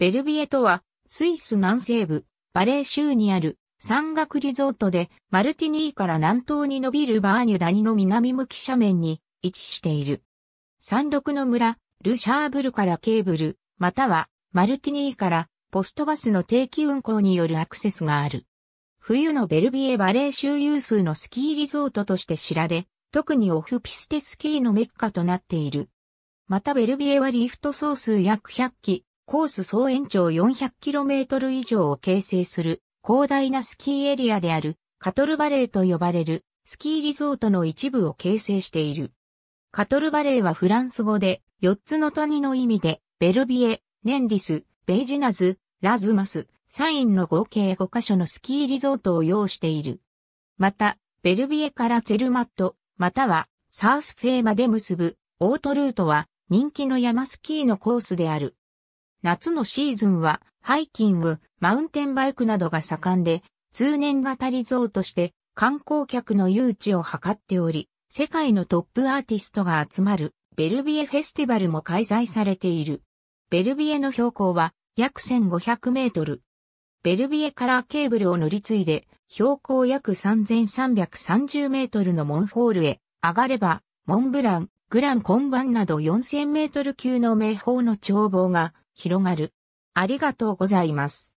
ベルビエとは、スイス南西部、バレー州にある山岳リゾートで、マルティニーから南東に伸びるバーニュダニの南向き斜面に位置している。山麓の村、ルシャーブルからケーブル、または、マルティニーからポストバスの定期運行によるアクセスがある。冬のベルビエバレー州有数のスキーリゾートとして知られ、特にオフピステスキーのメッカとなっている。またベルビエはリフト総数約100機、コース総延長 400km 以上を形成する広大なスキーエリアであるカトルバレーと呼ばれるスキーリゾートの一部を形成している。カトルバレーはフランス語で4つの谷の意味でベルビエ、ネンディス、ベイジナズ、ラズマス、サインの合計5カ所のスキーリゾートを要している。また、ベルビエからツェルマット、またはサースフェーまで結ぶオートルートは人気の山スキーのコースである。夏のシーズンは、ハイキング、マウンテンバイクなどが盛んで、通年型リゾートして観光客の誘致を図っており、世界のトップアーティストが集まるベルビエフェスティバルも開催されている。ベルビエの標高は約1500メートル。ベルビエからケーブルを乗り継いで、標高約3330メートルのモンホールへ上がれば、モンブラン、グランコンバンなど4000メートル級の名峰の眺望が広がる。ありがとうございます。